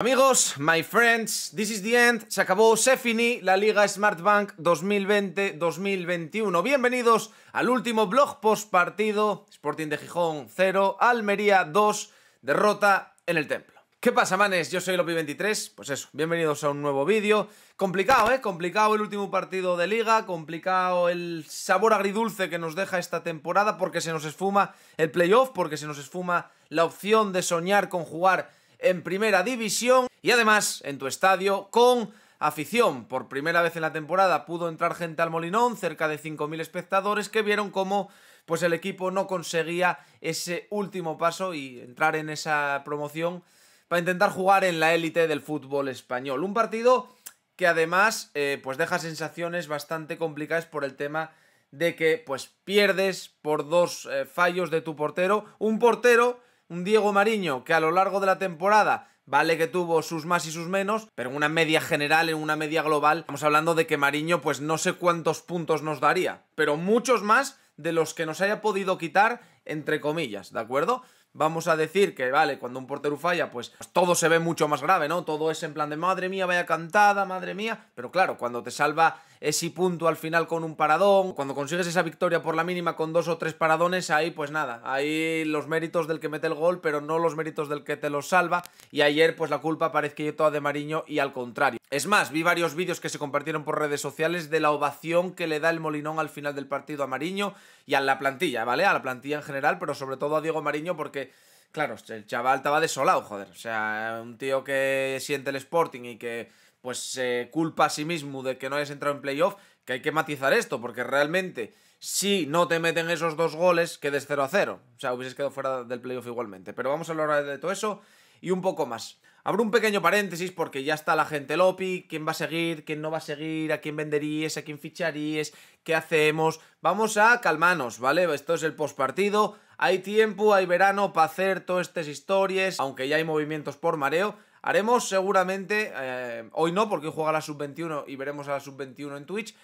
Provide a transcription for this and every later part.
Amigos, my friends, this is the end. Se acabó, se finí la Liga Smartbank 2020-2021. Bienvenidos al último blog post partido. Sporting de Gijón 0, Almería 2, derrota en el templo. ¿Qué pasa, manes? Yo soy Lopi23. Pues eso, bienvenidos a un nuevo vídeo. Complicado, ¿eh? Complicado el último partido de liga, complicado el sabor agridulce que nos deja esta temporada porque se nos esfuma el playoff, porque se nos esfuma la opción de soñar con jugar en primera división y además en tu estadio con afición. Por primera vez en la temporada pudo entrar gente al Molinón, cerca de 5.000 espectadores que vieron cómo pues el equipo no conseguía ese último paso y entrar en esa promoción para intentar jugar en la élite del fútbol español. Un partido que además eh, pues deja sensaciones bastante complicadas por el tema de que pues pierdes por dos eh, fallos de tu portero, un portero un Diego Mariño que a lo largo de la temporada Vale que tuvo sus más y sus menos, pero en una media general, en una media global, estamos hablando de que Mariño pues no sé cuántos puntos nos daría, pero muchos más de los que nos haya podido quitar, entre comillas, ¿de acuerdo? Vamos a decir que, vale, cuando un portero falla, pues todo se ve mucho más grave, ¿no? Todo es en plan de, madre mía, vaya cantada, madre mía, pero claro, cuando te salva ese punto al final con un paradón. Cuando consigues esa victoria por la mínima con dos o tres paradones, ahí pues nada, ahí los méritos del que mete el gol, pero no los méritos del que te los salva. Y ayer pues la culpa parece que yo toda de Mariño y al contrario. Es más, vi varios vídeos que se compartieron por redes sociales de la ovación que le da el Molinón al final del partido a Mariño y a la plantilla, ¿vale? A la plantilla en general, pero sobre todo a Diego Mariño porque... Claro, el chaval estaba desolado, joder. O sea, un tío que siente el Sporting y que pues se culpa a sí mismo de que no hayas entrado en playoff, que hay que matizar esto, porque realmente si no te meten esos dos goles, quedes 0 a 0. O sea, hubieses quedado fuera del playoff igualmente. Pero vamos a hablar de todo eso y un poco más. Abro un pequeño paréntesis porque ya está la gente Lopi, quién va a seguir, quién no va a seguir, a quién venderías, a quién ficharías, qué hacemos. Vamos a calmarnos, ¿vale? Esto es el postpartido. Hay tiempo, hay verano para hacer todas estas historias, aunque ya hay movimientos por mareo. Haremos seguramente, eh, hoy no, porque juega la sub-21 y veremos a la sub-21 en Twitch,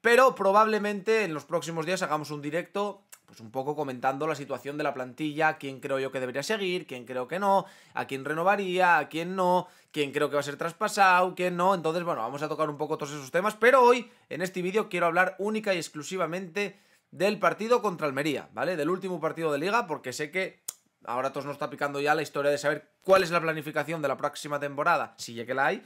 pero probablemente en los próximos días hagamos un directo, pues un poco comentando la situación de la plantilla, quién creo yo que debería seguir, quién creo que no, a quién renovaría, a quién no, quién creo que va a ser traspasado, quién no. Entonces, bueno, vamos a tocar un poco todos esos temas, pero hoy en este vídeo quiero hablar única y exclusivamente del partido contra Almería, ¿vale? Del último partido de liga, porque sé que ahora todos nos está picando ya la historia de saber cuál es la planificación de la próxima temporada, si ya que la hay,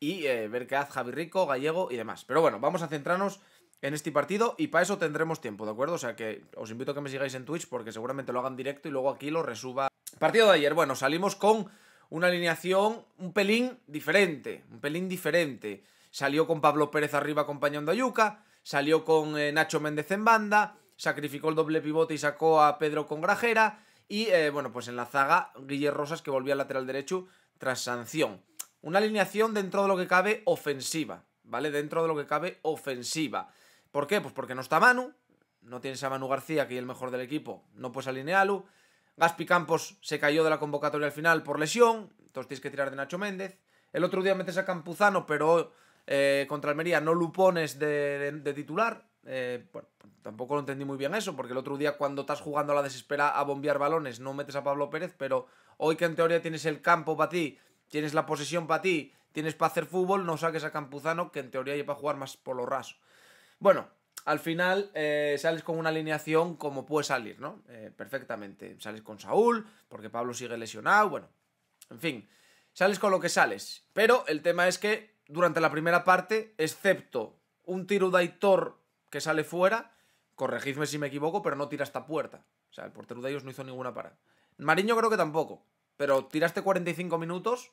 y eh, ver qué hace Javi Rico, Gallego y demás. Pero bueno, vamos a centrarnos en este partido y para eso tendremos tiempo, ¿de acuerdo? O sea que os invito a que me sigáis en Twitch porque seguramente lo hagan directo y luego aquí lo resuba. Partido de ayer, bueno, salimos con una alineación un pelín diferente, un pelín diferente. Salió con Pablo Pérez arriba acompañando a Yuca, salió con eh, Nacho Méndez en banda, sacrificó el doble pivote y sacó a Pedro con Grajera, y eh, bueno, pues en la zaga, Guillermo Rosas que volvía al lateral derecho tras sanción. Una alineación dentro de lo que cabe ofensiva, ¿vale? Dentro de lo que cabe ofensiva. ¿Por qué? Pues porque no está Manu, no tienes a Manu García, que es el mejor del equipo, no puedes alinearlo. Gaspi Campos se cayó de la convocatoria al final por lesión, entonces tienes que tirar de Nacho Méndez. El otro día metes a Campuzano, pero eh, contra Almería no lo pones de titular, eh, bueno, tampoco lo entendí muy bien eso, porque el otro día cuando estás jugando a la desespera a bombear balones no metes a Pablo Pérez, pero hoy que en teoría tienes el campo para ti, tienes la posesión para ti, tienes para hacer fútbol, no saques a Campuzano, que en teoría lleva a jugar más por lo raso. Bueno, al final eh, sales con una alineación como puede salir, ¿no? Eh, perfectamente. Sales con Saúl, porque Pablo sigue lesionado, bueno, en fin, sales con lo que sales. Pero el tema es que durante la primera parte, excepto un tiro de Aitor que sale fuera, corregidme si me equivoco, pero no tira esta puerta. O sea, el portero de ellos no hizo ninguna parada. Mariño creo que tampoco, pero tiraste 45 minutos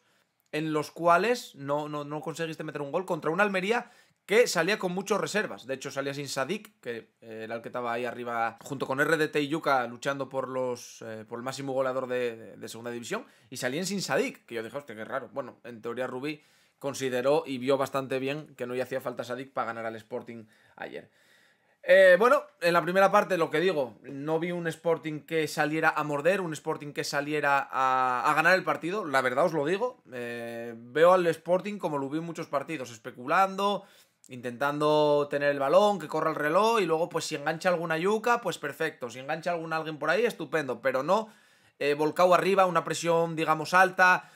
en los cuales no, no, conseguiste meter un gol contra una Almería que salía con muchas reservas. De hecho, salía sin Sadik, que era el que estaba ahí arriba junto con RDT y Yuka luchando por, los, eh, por el máximo goleador de, segunda división. Y salían sin Sadik, que yo dije, hostia, qué raro. Bueno, en teoría Rubí consideró y vio bastante bien que no le hacía falta Sadik para ganar al Sporting ayer. Eh, bueno, en la primera parte lo que digo, no vi un Sporting que saliera a morder, un Sporting que saliera a, ganar el partido, la verdad os lo digo. Eh, veo al Sporting como lo vi en muchos partidos, especulando, intentando tener el balón, que corra el reloj y luego pues si engancha alguna yuca, pues perfecto, si engancha algún alguien por ahí, estupendo, pero no eh, volcado arriba, una presión digamos alta,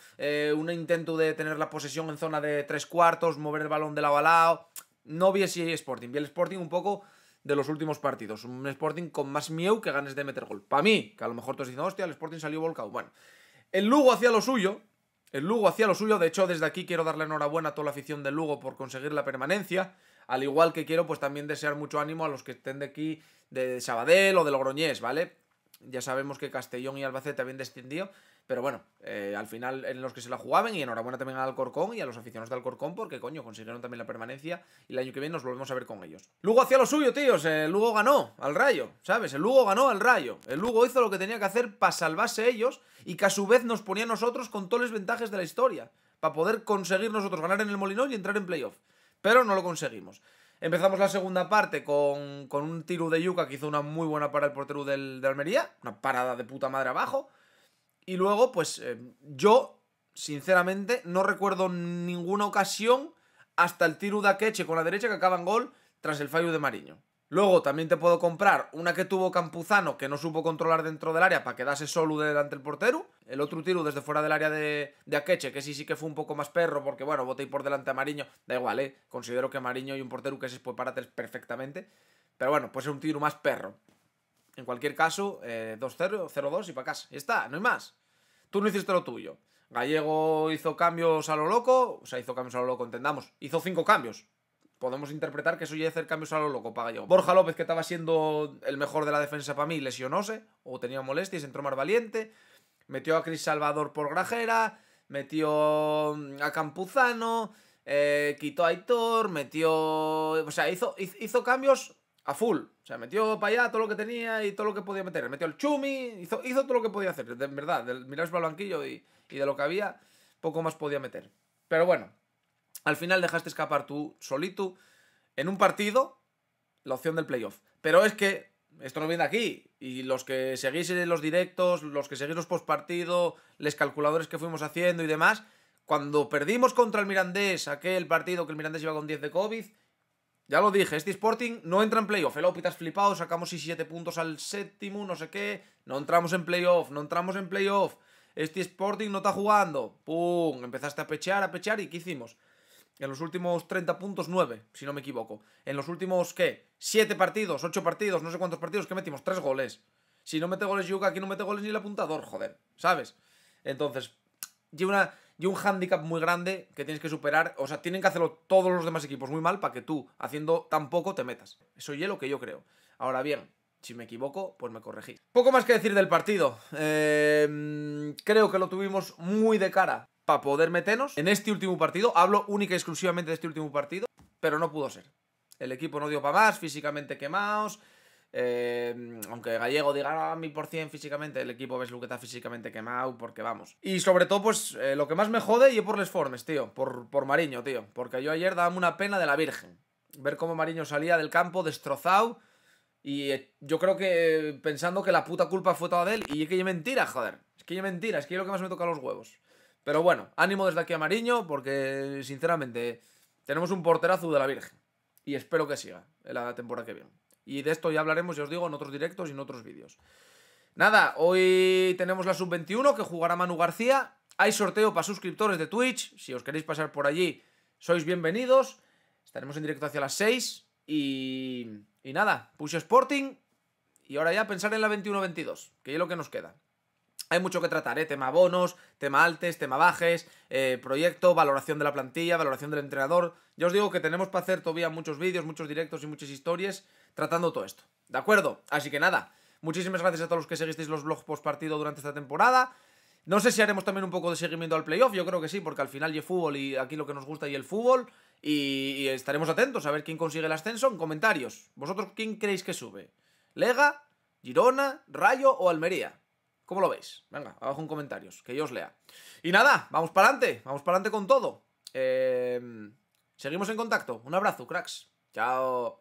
un intento de tener la posesión en zona de tres cuartos, mover el balón de lado a lado, no vi ese Sporting, vi el Sporting un poco de los últimos partidos. Un Sporting con más miedo que ganes de meter gol. Para mí, que a lo mejor todos dicen, hostia, el Sporting salió volcado. Bueno, el Lugo hacía lo suyo. El Lugo hacía lo suyo. De hecho, desde aquí quiero darle enhorabuena a toda la afición del Lugo por conseguir la permanencia. Al igual que quiero, pues también desear mucho ánimo a los que estén de aquí de Sabadell o de Logroñés, ¿vale? Ya sabemos que Castellón y Albacete habían descendido, pero bueno, eh, al final en los que se la jugaban y enhorabuena también al Alcorcón y a los aficionados del Alcorcón porque coño, consiguieron también la permanencia y el año que viene nos volvemos a ver con ellos. Lugo hacía lo suyo, tíos, el Lugo ganó al Rayo, ¿sabes? El Lugo ganó al Rayo, el Lugo hizo lo que tenía que hacer para salvarse ellos y que a su vez nos ponía a nosotros con todos los ventajas de la historia, para poder conseguir nosotros ganar en el Molinón y entrar en playoff, pero no lo conseguimos. Empezamos la segunda parte con, un tiro de Yuca que hizo una muy buena para el portero del, de Almería, una parada de puta madre abajo. Y luego, pues eh, yo, sinceramente, no recuerdo ninguna ocasión hasta el tiro de Akeche con la derecha que acaba en gol tras el fallo de Mariño. Luego también te puedo comprar una que tuvo Campuzano que no supo controlar dentro del área para quedarse solo delante del portero. El otro tiro desde fuera del área de, de Akeche, que sí sí que fue un poco más perro porque bueno, boté por delante a Mariño. Da igual, ¿eh? Considero que Mariño y un portero que se puede perfectamente. Pero bueno, pues es un tiro más perro. En cualquier caso, 2-0, eh, 0-2 y para acá. Ya está, no hay más. Tú no hiciste lo tuyo. Gallego hizo cambios a lo loco, o sea, hizo cambios a lo loco, entendamos. Hizo cinco cambios podemos interpretar que eso ya hacer cambios a lo loco, paga yo. Borja López, que estaba siendo el mejor de la defensa para mí, lesionóse o tenía molestias, entró más valiente. Metió a Cris Salvador por Grajera, metió mm, a Campuzano, eh, quitó a Aitor, metió... O sea, hizo, hizo cambios a full. O sea, metió para allá todo lo que tenía y todo lo que podía meter. Metió al Chumi, hizo, hizo todo lo que podía hacer. De verdad, del, para el banquillo y de lo que había, poco más podía meter. Pero bueno, al final dejaste escapar tú solito en un partido la opción del playoff. Pero es que esto no viene aquí. Y los que seguís los directos, los que seguís los postpartido, los calculadores que fuimos haciendo y demás, cuando perdimos contra el Mirandés, aquel partido que el Mirandés iba con 10 de COVID, ya lo dije, este Sporting no entra en playoff. El Opitas flipado, sacamos 7 puntos al séptimo, no sé qué. No entramos en playoff, no entramos en playoff. Este Sporting no está jugando. ¡Pum! Empezaste a pechar, a pechar y ¿qué hicimos? En los últimos 30 puntos, 9, si no me equivoco. En los últimos, ¿qué? 7 partidos, 8 partidos, no sé cuántos partidos que metimos, 3 goles. Si no mete goles Yuka, aquí no mete goles ni el apuntador, joder, ¿sabes? Entonces, lleva una, y un hándicap muy grande que tienes que superar. O sea, tienen que hacerlo todos los demás equipos muy mal para que tú, haciendo tan poco, te metas. Eso es lo que yo creo. Ahora bien, si me equivoco, pues me corregí. Poco más que decir del partido. Eh, creo que lo tuvimos muy de cara para poder meternos en este último partido. Hablo única y exclusivamente de este último partido, pero no pudo ser. El equipo no dio para más, físicamente quemados. Eh, aunque Gallego diga a mí por cien físicamente, el equipo ves lo que está físicamente quemado, porque vamos. Y sobre todo, pues eh, lo que más me jode y es por Les Formes, tío, por, por Mariño, tío. Porque yo ayer daba una pena de la Virgen. Ver cómo Mariño salía del campo destrozado. Y eh, yo creo que pensando que la puta culpa fue toda de él. Y es que yo mentira, joder. Es que yo mentira, es que yo lo que más me toca los huevos. Pero bueno, ánimo desde aquí a Mariño, porque sinceramente tenemos un porterazo de la Virgen. Y espero que siga en la temporada que viene. Y de esto ya hablaremos, ya os digo, en otros directos y en otros vídeos. Nada, hoy tenemos la sub-21 que jugará Manu García. Hay sorteo para suscriptores de Twitch. Si os queréis pasar por allí, sois bienvenidos. Estaremos en directo hacia las 6. Y, y nada, push Sporting. Y ahora ya pensar en la 21-22, que es lo que nos queda. Hay mucho que tratar, ¿eh? tema bonos, tema altes, tema bajes, eh, proyecto, valoración de la plantilla, valoración del entrenador. Ya os digo que tenemos para hacer todavía muchos vídeos, muchos directos y muchas historias tratando todo esto. ¿De acuerdo? Así que nada, muchísimas gracias a todos los que seguisteis los blogs post partido durante esta temporada. No sé si haremos también un poco de seguimiento al playoff, yo creo que sí, porque al final y fútbol y aquí lo que nos gusta y el fútbol. Y, y estaremos atentos a ver quién consigue el ascenso en comentarios. ¿Vosotros quién creéis que sube? ¿Lega? ¿Girona? ¿Rayo o Almería? ¿Cómo lo veis? Venga, abajo en comentarios, que yo os lea. Y nada, vamos para adelante, vamos para adelante con todo. Eh, seguimos en contacto. Un abrazo, cracks. Chao.